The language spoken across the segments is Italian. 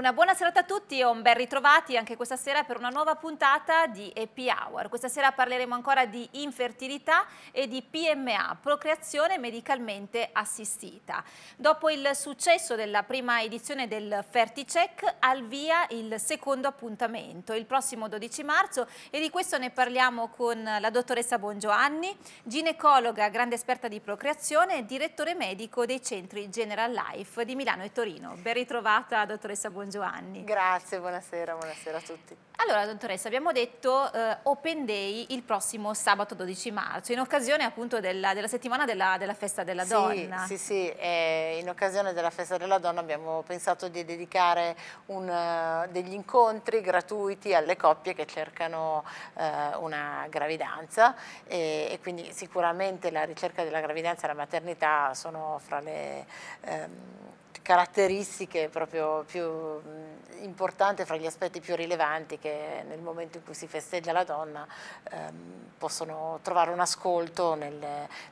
Una buona serata a tutti e un ben ritrovati anche questa sera per una nuova puntata di Happy Hour. Questa sera parleremo ancora di infertilità e di PMA, procreazione medicalmente assistita. Dopo il successo della prima edizione del FertiCheck, al via il secondo appuntamento, il prossimo 12 marzo e di questo ne parliamo con la dottoressa Bongiovanni, ginecologa, grande esperta di procreazione e direttore medico dei centri General Life di Milano e Torino. Ben ritrovata dottoressa Bongiovanni. Bongiovanni. Grazie, buonasera, buonasera a tutti. Allora, dottoressa, abbiamo detto eh, Open Day il prossimo sabato 12 marzo, in occasione appunto della, della settimana della, della, Festa della sì, Donna. Sì, sì, eh, in occasione della Festa della Donna abbiamo pensato di dedicare un, eh, degli incontri gratuiti alle coppie che cercano eh, una gravidanza e, e, quindi sicuramente la ricerca della gravidanza e la maternità sono fra le... Ehm, caratteristiche proprio più Mm, importante fra gli aspetti più rilevanti che nel momento in cui si festeggia la donna ehm, possono trovare un ascolto nel,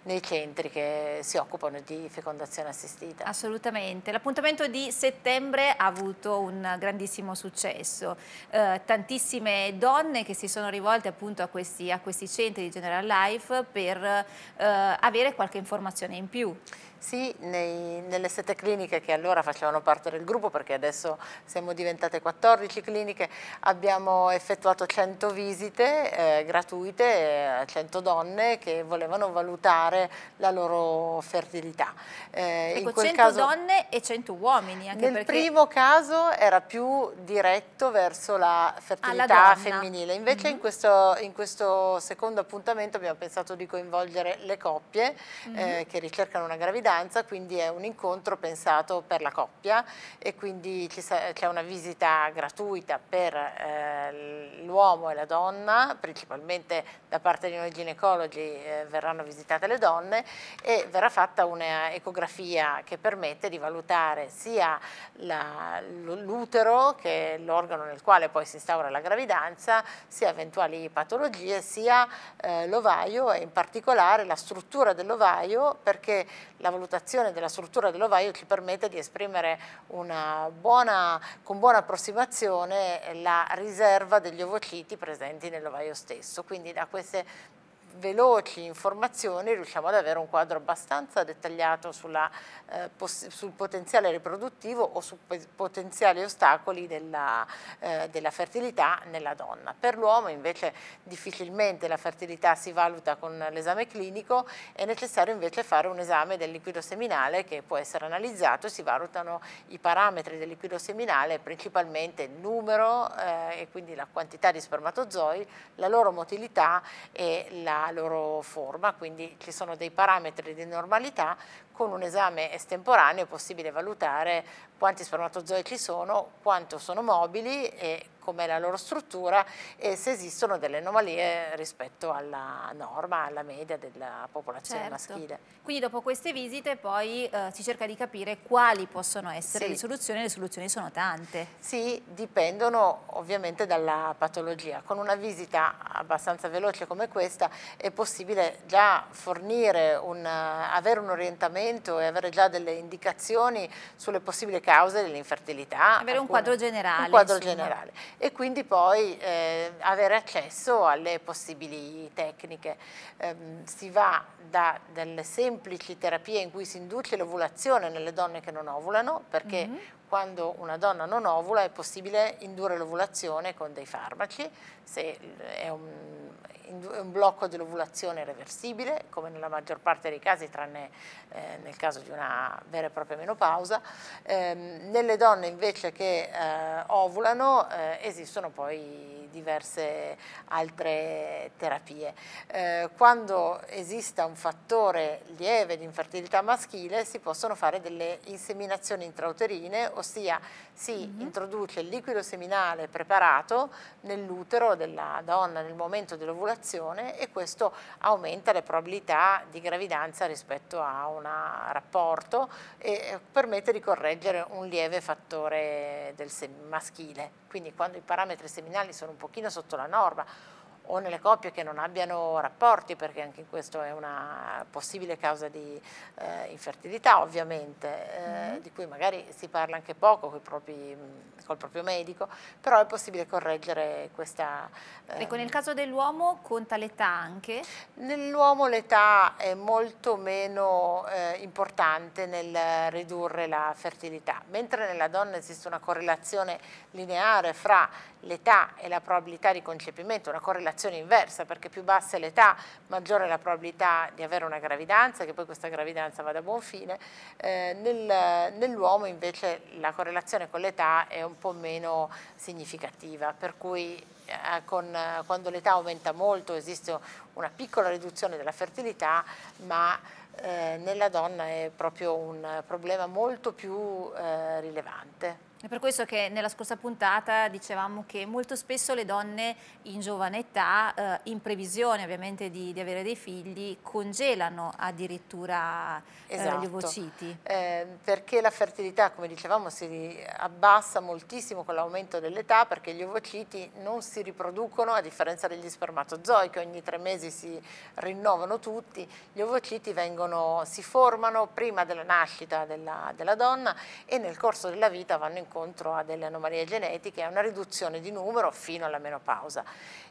nei centri che si occupano di fecondazione assistita. Assolutamente, l'appuntamento di settembre ha avuto un grandissimo successo, eh, tantissime donne che si sono rivolte appunto a questi, a questi centri di General Life per eh, avere qualche informazione in più. Sì, nei, nelle sette cliniche che allora facevano parte del gruppo, perché adesso siamo diventate 14 cliniche, abbiamo effettuato 100 visite eh, gratuite a 100 donne che volevano valutare la loro fertilità. Eh, ecco, in quel 100 caso, donne e 100 uomini. Anche nel perché... primo caso era più diretto verso la fertilità femminile, invece mm -hmm. in, mhm. questo, in, questo, secondo appuntamento abbiamo pensato di coinvolgere le coppie mm -hmm. eh, che ricercano una gravidanza gravidanza, quindi è un incontro pensato per la coppia e quindi c'è una visita gratuita per eh, l'uomo e la donna, principalmente da parte di noi ginecologi eh, verranno visitate le donne e verrà fatta un'ecografia che permette di valutare sia l'utero che è l'organo nel quale poi si instaura la gravidanza, sia eventuali patologie, sia eh, l'ovaio e in particolare la struttura dell'ovaio perché la valutazione della struttura dell'ovaio ci permette di esprimere buona, con buona approssimazione la riserva degli ovociti presenti nell'ovaio stesso. Quindi da queste veloci informazioni riusciamo ad avere un quadro abbastanza dettagliato sulla, eh, sul potenziale riproduttivo o su potenziali ostacoli della, eh, della fertilità nella donna. Per l'uomo invece difficilmente la fertilità si valuta con l'esame clinico, è necessario invece fare un esame del liquido seminale che può essere analizzato, e si valutano i parametri del liquido seminale, principalmente il numero eh, e quindi la quantità di spermatozoi, la loro motilità e la loro forma, quindi ci sono dei parametri di normalità, con un esame estemporaneo è possibile valutare quanti spermatozoi ci sono, quanto sono mobili e com'è la loro struttura e se esistono delle anomalie rispetto alla norma, alla media della popolazione certo. maschile. Quindi dopo queste visite poi eh, si cerca di capire quali possono essere sì. le soluzioni, le soluzioni sono tante. Sì, dipendono ovviamente dalla patologia. Con una visita abbastanza veloce come questa è possibile già fornire, un, avere un orientamento e avere già delle indicazioni sulle possibili cause dell'infertilità. Avere alcune, un quadro generale. Un quadro generale e quindi poi eh, avere accesso alle possibili tecniche. Eh, si va da delle semplici terapie in cui si induce l'ovulazione nelle donne che non ovulano, perché mm -hmm quando una donna non ovula è possibile indurre l'ovulazione con dei farmaci, se è un un blocco dell'ovulazione reversibile, come nella maggior parte dei casi, tranne eh, nel caso di una vera e propria menopausa. Eh, nelle donne invece che eh, ovulano eh, esistono poi diverse altre terapie. Eh, quando esista un fattore lieve di infertilità maschile si possono fare delle inseminazioni intrauterine, ossia si mm -hmm. introduce il liquido seminale preparato nell'utero della donna nel momento dell'ovulazione relazione e questo aumenta le probabilità di gravidanza rispetto a un rapporto e eh, permette di correggere un lieve fattore del maschile. Quindi quando i parametri seminali sono un pochino sotto la norma o nelle coppie che non abbiano rapporti, perché anche questo è una possibile causa di eh, infertilità ovviamente, eh, mm -hmm. di cui magari si parla anche poco propri, col proprio medico, però è possibile correggere questa... Eh, ecco, nel caso dell'uomo conta l'età anche? Nell'uomo l'età è molto meno eh, importante nel ridurre la fertilità, mentre nella donna esiste una correlazione lineare fra l'età e la probabilità di concepimento, una correlazione relazione inversa, perché più bassa è l'età, maggiore è la probabilità di avere una gravidanza, che poi questa gravidanza vada a buon fine. Eh, nel, nell'uomo invece la correlazione con l'età è un po' meno significativa, per cui eh, con, quando l'età aumenta molto esiste una piccola riduzione della fertilità, ma eh, nella donna è proprio un problema molto più eh, rilevante. È per questo che nella scorsa puntata dicevamo che molto spesso le donne in giovane età, eh, in previsione ovviamente di, di, avere dei figli, congelano addirittura esatto. eh, gli esatto. ovociti. Eh, perché la fertilità, come dicevamo, si abbassa moltissimo con l'aumento dell'età perché gli ovociti non si riproducono a differenza degli spermatozoi che ogni tre mesi si rinnovano tutti. Gli ovociti vengono, si formano prima della nascita della, della donna e nel corso della vita vanno in incontro a delle anomalie genetiche, a una riduzione di numero fino alla menopausa.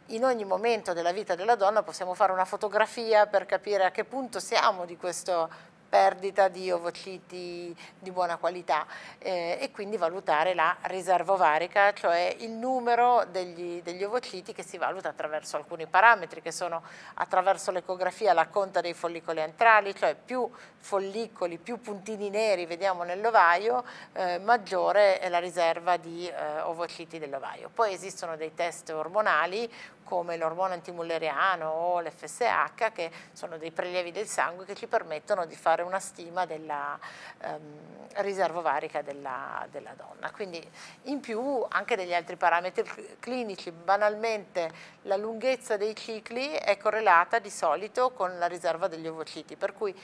In ogni momento della vita della donna possiamo fare una fotografia per capire a che punto siamo di questo perdita di ovociti di buona qualità eh, e quindi valutare la riserva ovarica, cioè il numero degli, degli, ovociti che si valuta attraverso alcuni parametri che sono attraverso l'ecografia la conta dei follicoli antrali, cioè più follicoli, più puntini neri vediamo nell'ovaio, eh, maggiore è la riserva di eh, ovociti dell'ovaio. Poi esistono dei test ormonali come l'ormone antimulleriano o l'FSH che sono dei prelievi del sangue che ci permettono di fare fare una stima della ehm, riserva ovarica della, della, donna. Quindi in più anche degli altri parametri clinici, banalmente la lunghezza dei cicli è correlata di solito con la riserva degli ovociti, per cui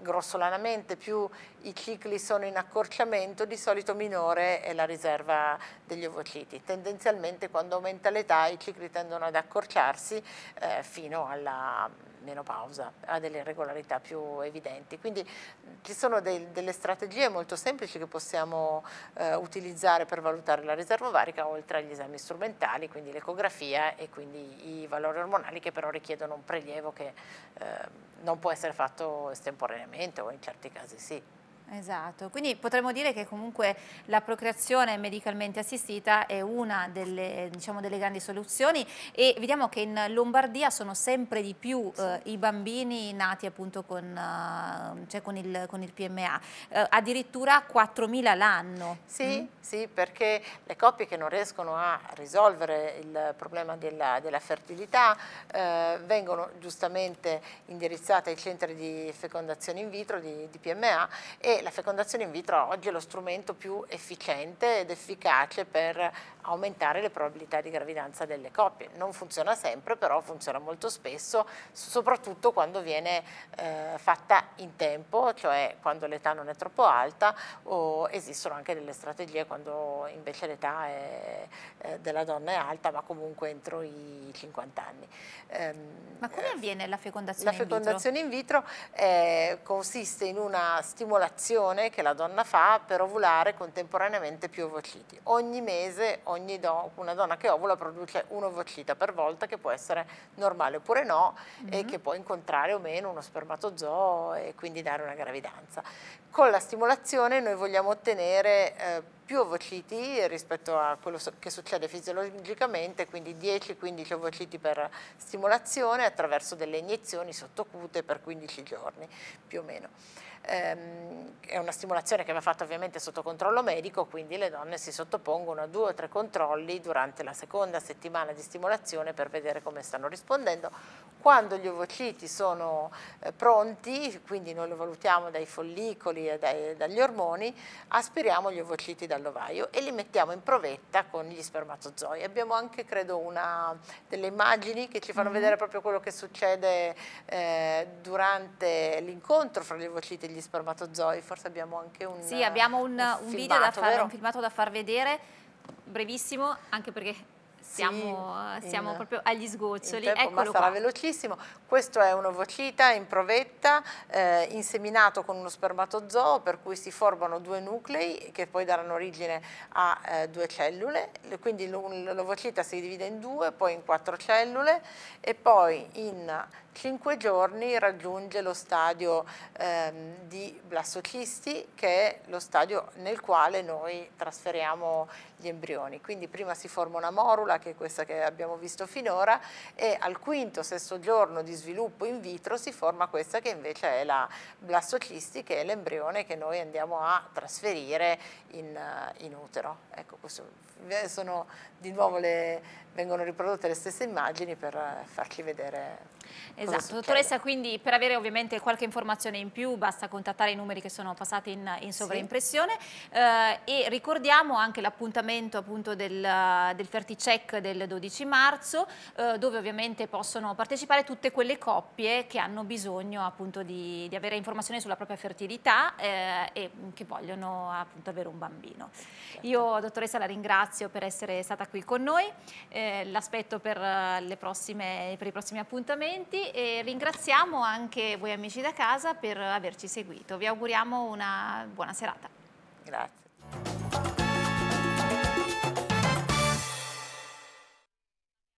grossolanamente più i cicli sono in accorciamento di solito minore è la riserva degli ovociti tendenzialmente quando aumenta l'età i cicli tendono ad accorciarsi eh, fino alla menopausa, ha delle irregolarità più evidenti. Quindi ci sono dei, delle strategie molto semplici che possiamo eh, utilizzare per valutare la riserva ovarica oltre agli esami strumentali, quindi l'ecografia e quindi i valori ormonali che però richiedono un prelievo che eh, non può essere fatto estemporaneamente o in certi casi sì. Esatto, quindi potremmo dire che comunque la procreazione medicalmente assistita è una delle, diciamo, delle grandi soluzioni e vediamo che in Lombardia sono sempre di più sì. eh, i bambini nati appunto con, eh, cioè con, il, con il, PMA, eh, addirittura 4.000 l'anno. Sì, mm? sì, perché le coppie che non riescono a risolvere il problema della, della fertilità eh, vengono giustamente indirizzate ai centri di fecondazione in vitro di, di PMA e la fecondazione in vitro oggi è lo strumento più efficiente ed efficace per aumentare le probabilità di gravidanza delle coppie. Non funziona sempre, però funziona molto spesso, soprattutto quando viene eh, fatta in tempo, cioè quando l'età non è troppo alta o esistono anche delle strategie quando invece l'età eh, della donna è alta, ma comunque entro i 50 anni. Ehm, ma come eh, avviene la fecondazione in vitro? La fecondazione in vitro, in vitro eh, consiste in una stimolazione azione che la donna fa per ovulare contemporaneamente più ovociti. Ogni mese ogni do, una donna che ovula produce un ovocita per volta che può essere normale oppure no mm -hmm. e mhm. che può incontrare o meno uno spermatozoo e quindi dare una gravidanza. Con la stimolazione noi vogliamo ottenere eh, più ovociti rispetto a quello che succede fisiologicamente, quindi 10-15 ovociti per stimolazione attraverso delle iniezioni sottocute per 15 giorni più o meno. Ehm, è una stimolazione che va fatta ovviamente sotto controllo medico, quindi le donne si sottopongono a due o tre controlli durante la seconda settimana di stimolazione per vedere come stanno rispondendo. Quando gli ovociti sono eh, pronti, quindi noi lo valutiamo dai follicoli e dai, dagli ormoni, aspiriamo gli ovociti dal all'ovaio e li mettiamo in provetta con gli spermatozoi. Abbiamo anche, credo, una, delle immagini che ci fanno mm vedere proprio quello che succede eh, durante l'incontro fra gli ovociti e gli spermatozoi. Forse abbiamo anche un Sì, abbiamo un, un, un, filmato, da far, un filmato da far vedere, brevissimo, anche perché siamo, sì, eh, siamo in, proprio agli sgoccioli. Tempo, Eccolo ma sarà qua. velocissimo. Questo è un ovocita in provetta, eh, inseminato con uno spermatozoo, per cui si formano due nuclei che poi daranno origine a eh, due cellule. Quindi l'ovocita si divide in due, poi in quattro cellule e poi in cinque giorni raggiunge lo stadio ehm, di blastocisti che è lo stadio nel quale noi trasferiamo gli embrioni. Quindi prima si forma una morula che è questa che abbiamo visto finora e al quinto, sesto giorno di sviluppo in vitro si forma questa che invece è la blastocisti che è l'embrione che noi andiamo a trasferire in, eh, in utero. Ecco, eh, sono di nuovo le, vengono riprodotte le stesse immagini per eh, farci vedere Esatto, dottoressa, quindi per avere ovviamente qualche informazione in più basta contattare i numeri che sono passati in, in sovraimpressione sì. eh, e ricordiamo anche l'appuntamento appunto del, del Ferticec del 12 marzo eh, dove ovviamente possono partecipare tutte quelle coppie che hanno bisogno appunto di, di avere informazioni sulla propria fertilità eh, e che vogliono appunto avere un bambino. Certo. Io dottoressa la ringrazio per essere stata qui con noi, eh, l'aspetto per, per i prossimi appuntamenti utenti e ringraziamo anche voi amici da casa per averci seguito. Vi auguriamo una buona serata. Grazie.